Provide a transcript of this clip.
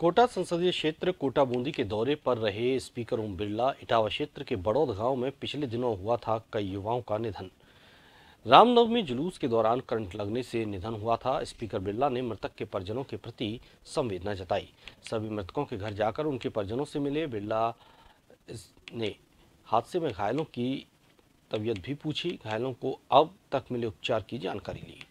कोटा संसदीय क्षेत्र कोटा बूंदी के दौरे पर रहे स्पीकर ओम बिरला इटावा क्षेत्र के बड़ौद गांव में पिछले दिनों हुआ था कई युवाओं का निधन रामनवमी जुलूस के दौरान करंट लगने से निधन हुआ था स्पीकर बिरला ने मृतक के परिजनों के प्रति संवेदना जताई सभी मृतकों के घर जाकर उनके परिजनों से मिले बिरला ने हादसे में घायलों की तबीयत भी पूछी घायलों को अब तक मिले उपचार की जानकारी ली